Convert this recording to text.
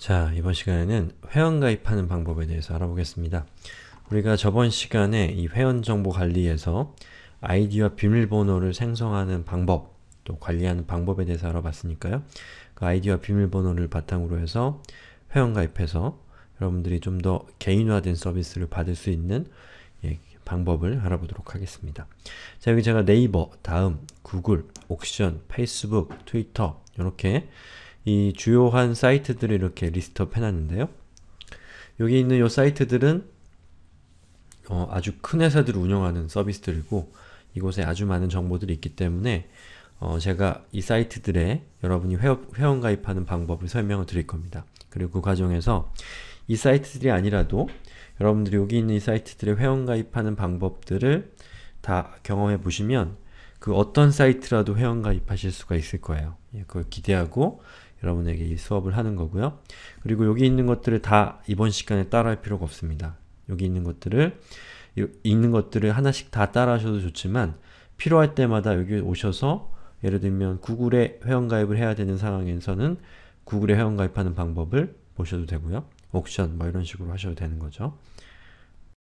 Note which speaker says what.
Speaker 1: 자, 이번 시간에는 회원 가입하는 방법에 대해서 알아보겠습니다. 우리가 저번 시간에 이 회원 정보 관리에서 아이디와 비밀번호를 생성하는 방법, 또 관리하는 방법에 대해서 알아봤으니까요. 그 아이디와 비밀번호를 바탕으로 해서 회원 가입해서 여러분들이 좀 더 개인화된 서비스를 받을 수 있는 예, 방법을 알아보도록 하겠습니다. 자, 여기 제가 네이버, 다음, 구글, 옥션, 페이스북, 트위터 이렇게 이 주요한 사이트들을 이렇게 리스트업 해놨는데요. 여기 있는 이 사이트들은 어, 아주 큰 회사들을 운영하는 서비스들이고 이곳에 아주 많은 정보들이 있기 때문에 어, 제가 이 사이트들에 여러분이 회원, 가입하는 방법을 설명을 드릴 겁니다. 그리고 그 과정에서 이 사이트들이 아니라도 여러분들이 여기 있는 이 사이트들에 회원 가입하는 방법들을 다 경험해 보시면 그 어떤 사이트라도 회원가입하실 수가 있을 거예요. 예, 그걸 기대하고 여러분에게 이 수업을 하는 거고요. 그리고 여기 있는 것들을 다 이번 시간에 따라할 필요가 없습니다. 여기 있는 것들을 있는 것들을 하나씩 다 따라하셔도 좋지만 필요할 때마다 여기 오셔서 예를 들면 구글에 회원가입을 해야 되는 상황에서는 구글에 회원가입하는 방법을 보셔도 되고요. 옥션 뭐 이런 식으로 하셔도 되는 거죠.